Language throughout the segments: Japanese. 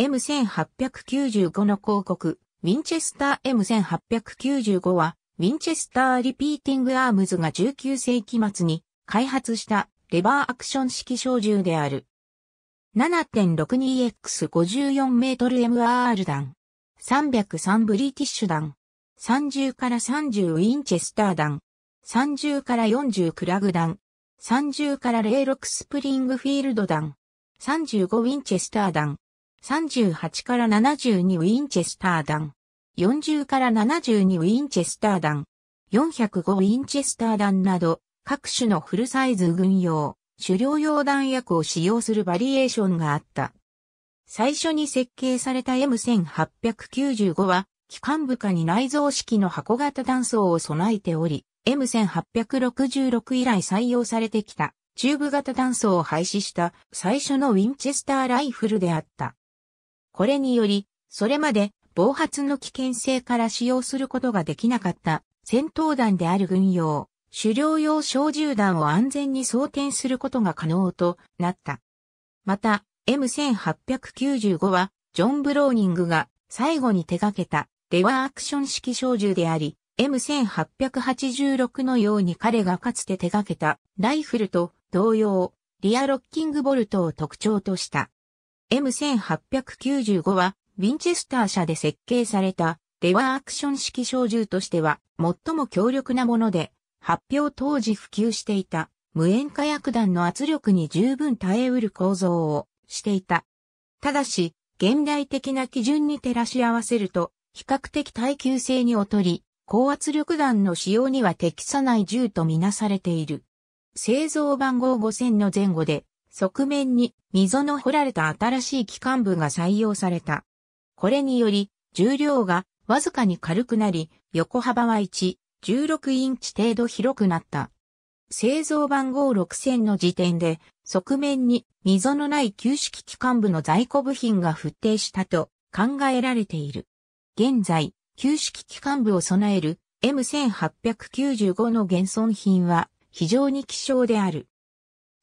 M1895 の広告、ウィンチェスター M1895 は、ウィンチェスターリピーティングアームズが19世紀末に開発したレバーアクション式小銃である。7.62X54 メートル MR 弾。303ブリティッシュ弾。30から30ウィンチェスター弾。30から40クラグ弾。30から06スプリングフィールド弾。35ウィンチェスター弾。38から72ウィンチェスター弾。40から72ウィンチェスター弾。405ウィンチェスター弾など、各種のフルサイズ軍用、狩猟用弾薬を使用するバリエーションがあった。最初に設計された M1895 は、機関部下に内蔵式の箱型弾倉を備えており、M1866 以来採用されてきた、チューブ型弾倉を廃止した最初のウィンチェスターライフルであった。これにより、それまで暴発の危険性から使用することができなかった戦闘弾である軍用、狩猟用小銃弾を安全に装填することが可能となった。また、M1895 は、ジョン・ブローニングが最後に手掛けたレワーアクション式小銃であり、M1886 のように彼がかつて手掛けたライフルと同様、リアロッキングボルトを特徴とした。M1895 は、ウィンチェスター社で設計された、レワーアクション式小銃としては、最も強力なもので、発表当時普及していた、無塩化薬弾の圧力に十分耐えうる構造をしていた。ただし、現代的な基準に照らし合わせると、比較的耐久性に劣り、高圧力弾の使用には適さない銃とみなされている。製造番号5000の前後で、側面に溝の掘られた新しい機関部が採用された。これにより、重量がわずかに軽くなり、横幅は1、16インチ程度広くなった。製造番号6000の時点で、側面に溝のない旧式機関部の在庫部品が沸定したと考えられている。現在、旧式機関部を備える M1895 の現存品は非常に希少である。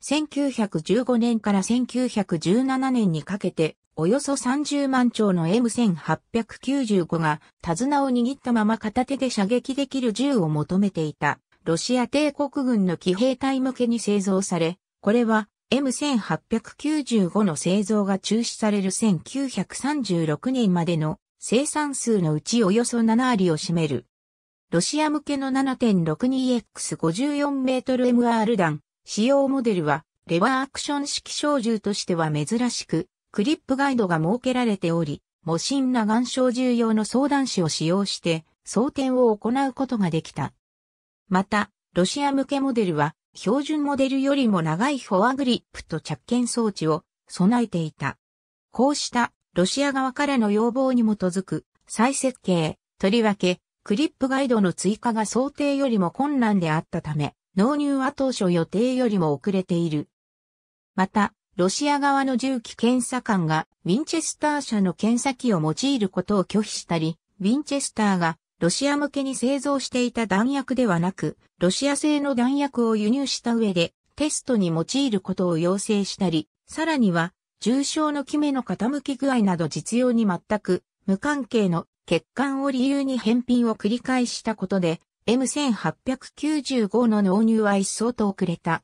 1915年から1917年にかけて、およそ30万丁の M1895 が手綱を握ったまま片手で射撃できる銃を求めていた、ロシア帝国軍の騎兵隊向けに製造され、これは M1895 の製造が中止される1936年までの生産数のうちおよそ7割を占める。ロシア向けの 7.62X54 メートル MR 弾使用モデルは、レバーアクション式小銃としては珍しく、クリップガイドが設けられており、模心な眼小銃用の相談紙を使用して、装填を行うことができた。また、ロシア向けモデルは、標準モデルよりも長いフォアグリップと着剣装置を備えていた。こうしたロシア側からの要望に基づく再設計、とりわけ、クリップガイドの追加が想定よりも困難であったため、納入は当初予定よりも遅れている。また、ロシア側の重機検査官がウィンチェスター社の検査機を用いることを拒否したり、ウィンチェスターがロシア向けに製造していた弾薬ではなく、ロシア製の弾薬を輸入した上でテストに用いることを要請したり、さらには重症のキメの傾き具合など実用に全く無関係の欠陥を理由に返品を繰り返したことで、M1895 の納入は一層と遅れた。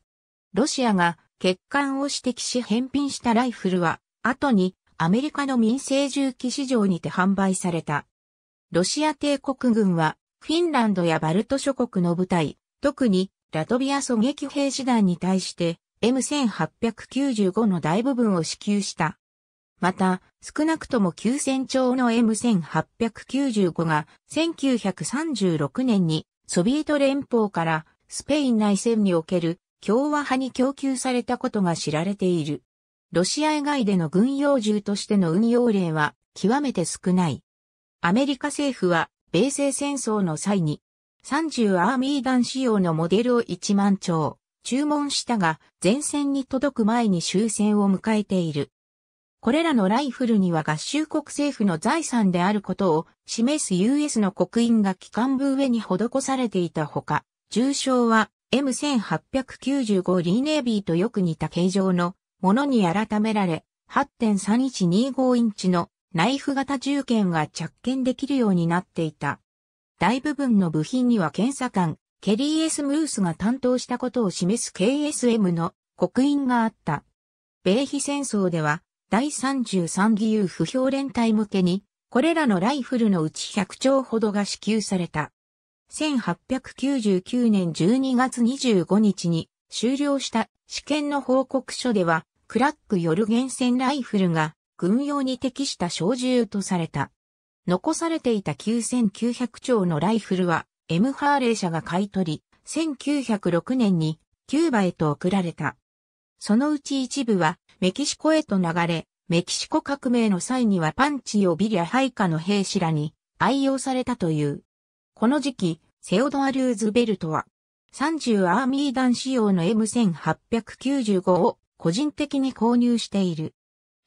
ロシアが欠陥を指摘し返品したライフルは、後にアメリカの民生銃器市場にて販売された。ロシア帝国軍は、フィンランドやバルト諸国の部隊、特にラトビア狙撃兵士団に対して M1895 の大部分を支給した。また、少なくとも9000丁の M1895 が1936年にソビエト連邦からスペイン内戦における共和派に供給されたことが知られている。ロシア以外での軍用銃としての運用例は極めて少ない。アメリカ政府は米西戦争の際に30アーミー弾仕様のモデルを1万丁注文したが前線に届く前に終戦を迎えている。これらのライフルには合衆国政府の財産であることを示す US の刻印が機関部上に施されていたほか、重傷は M1895 リーネービーとよく似た形状のものに改められ、8.3125インチのナイフ型銃剣が着剣できるようになっていた。大部分の部品には検査官、ケリー・エス・ムースが担当したことを示す KSM の刻印があった。米比戦争では第33義勇不評連隊向けに、これらのライフルのうち100丁ほどが支給された。1899年12月25日に終了した試験の報告書では、クラック夜厳選ライフルが軍用に適した小銃とされた。残されていた9900丁のライフルは、エムハーレー社が買い取り、1906年にキューバへと送られた。そのうち一部はメキシコへと流れ、メキシコ革命の際にはパンチをビリャ配下の兵士らに愛用されたという。この時期、セオドア・ルーズベルトは、30アーミー弾仕様の M1895 を個人的に購入している。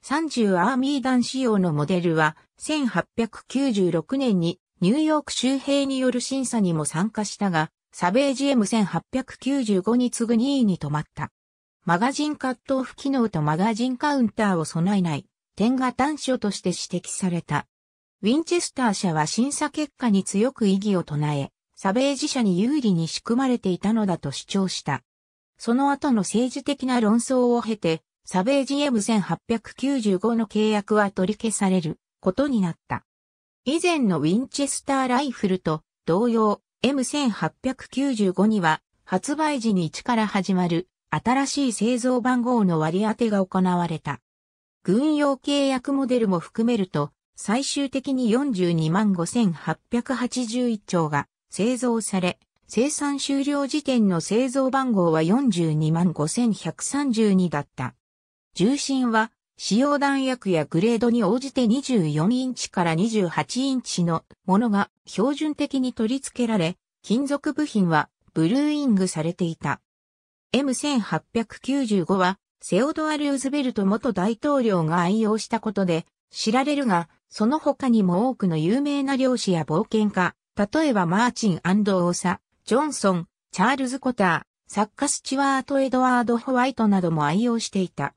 30アーミー弾仕様のモデルは、1896年にニューヨーク周辺による審査にも参加したが、サベージ M1895 に次ぐ2位に止まった。マガジンカットオフ機能とマガジンカウンターを備えない点が端緒として指摘された。ウィンチェスター社は審査結果に強く異議を唱え、サベージ社に有利に仕組まれていたのだと主張した。その後の政治的な論争を経て、サベージ M1895 の契約は取り消されることになった。以前のウィンチェスターライフルと同様、M1895 には発売時に1から始まる新しい製造番号の割り当てが行われた。軍用契約モデルも含めると、最終的に42万5881丁が製造され、生産終了時点の製造番号は42万5132だった。重心は、使用弾薬やグレードに応じて24インチから28インチのものが標準的に取り付けられ、金属部品はブルーイングされていた。M1895 は、セオドア・ルーズベルト元大統領が愛用したことで知られるが、その他にも多くの有名な漁師や冒険家、例えばマーチン・アンド・オーサ、ジョンソン、チャールズ・コター、作家スチュワート・エドワード・ホワイトなども愛用していた。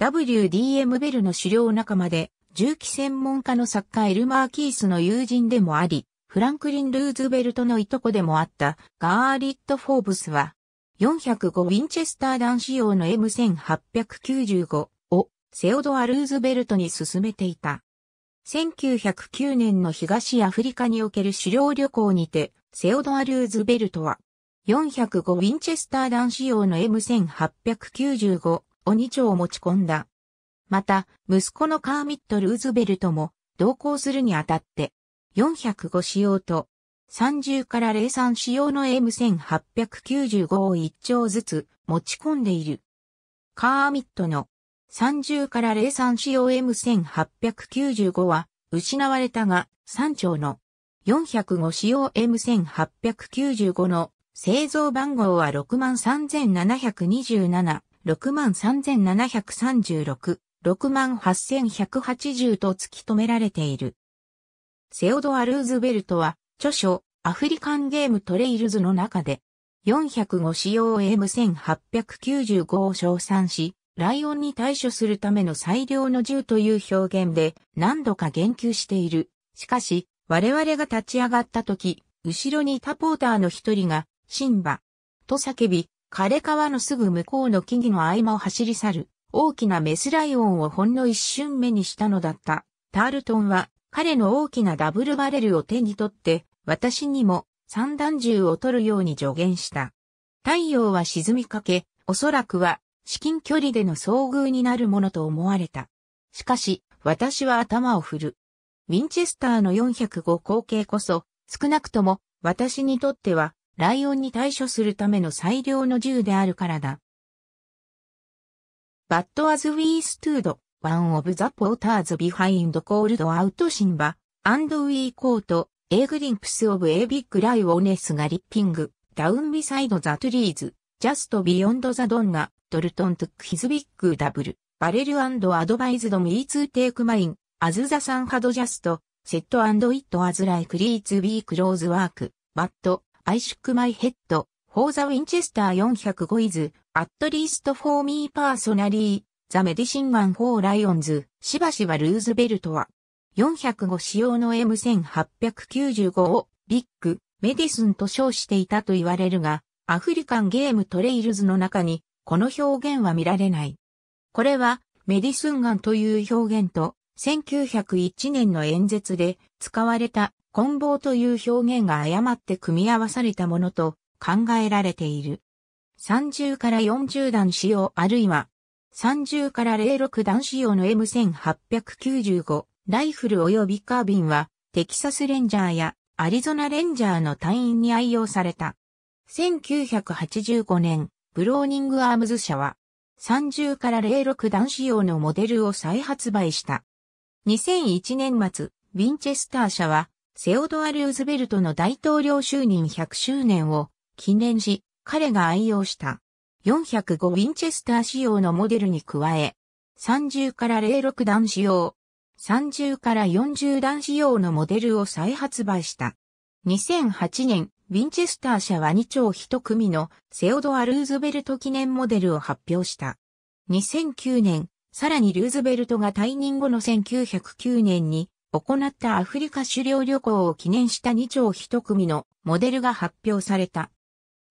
WDM ベルの狩猟仲間で、銃器専門家の作家エルマー・キースの友人でもあり、フランクリン・ルーズベルトのいとこでもあったガーリット・フォーブスは、405ウィンチェスター弾仕様の M1895 をセオドア・ルーズベルトに進めていた。1909年の東アフリカにおける狩猟旅行にて、セオドア・ルーズベルトは、405ウィンチェスター弾仕様の M1895 を2丁持ち込んだ。また、息子のカーミット・ルーズベルトも同行するにあたって、405仕様と30から03仕様の M1895 を1丁ずつ持ち込んでいる。カーミットの30から03仕様 M1895 は失われたが3丁の405仕様 M1895 の製造番号は63,727、63,736、68,180と突き止められている。セオドア・ルーズベルトは著書、アフリカンゲームトレイルズの中で、405使用 M1895 を称賛し、ライオンに対処するための最良の銃という表現で何度か言及している。しかし、我々が立ち上がった時、後ろにいたポーターの一人が、シンバ、と叫び、枯れ川のすぐ向こうの木々の合間を走り去る、大きなメスライオンをほんの一瞬目にしたのだった。タールトンは、彼の大きなダブルバレルを手に取って、私にも散弾銃を取るように助言した。太陽は沈みかけ、おそらくは至近距離での遭遇になるものと思われた。しかし、私は頭を振る。ウィンチェスターの405口径こそ、少なくとも私にとっては、ライオンに対処するための最良の銃であるからだ。バッドアズウィーストゥード、ワンオブザポーターズビハインドコールドアウトシンバ、アンドウィーコート、エ g グリンプス・オブ・エ a ビッ g ライオネスがリッピング、ダウンビサイドザトゥリーズ、ジャストビヨンドザドンナ、ドルトントゥックヒズビック・ダブル、バレルアドバイズドミーツーテイクマイン、アズザサンハドジャスト、セットイットアズライクリーツビークローズワーク、バット、アイシックマイヘッド、ホーザウィンチェスター405イズ、アットリーストフォーミーパーソナリー、ザメディシンワンフォーライオンズ、しばしばルーズベルトは、405使用の M1895 をビッグメディスンと称していたと言われるが、アフリカンゲームトレイルズの中にこの表現は見られない。これはメディスンガンという表現と1901年の演説で使われた棍棒という表現が誤って組み合わされたものと考えられている。30から40段使用あるいは30から06段使用の M1895 ライフル及びカービンは、テキサスレンジャーやアリゾナレンジャーの隊員に愛用された。1985年、ブローニングアームズ社は、30から06弾仕様のモデルを再発売した。2001年末、ウィンチェスター社は、セオドア・ルーズベルトの大統領就任100周年を記念し、彼が愛用した。405ウィンチェスター仕様のモデルに加え、30から06弾仕様、30から40段仕様のモデルを再発売した。2008年、ウィンチェスター社は2丁1組のセオドア・ルーズベルト記念モデルを発表した。2009年、さらにルーズベルトが退任後の1909年に行ったアフリカ狩猟旅行を記念した2丁1組のモデルが発表された。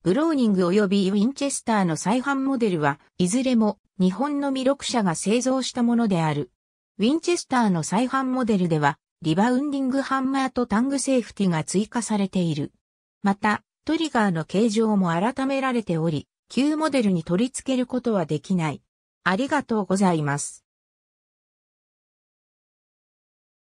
ブローニング及びウィンチェスターの再販モデルはいずれも日本の魅力者が製造したものである。ウィンチェスターの再販モデルでは、リバウンディングハンマーとタングセーフティが追加されている。また、トリガーの形状も改められており、旧モデルに取り付けることはできない。ありがとうございます。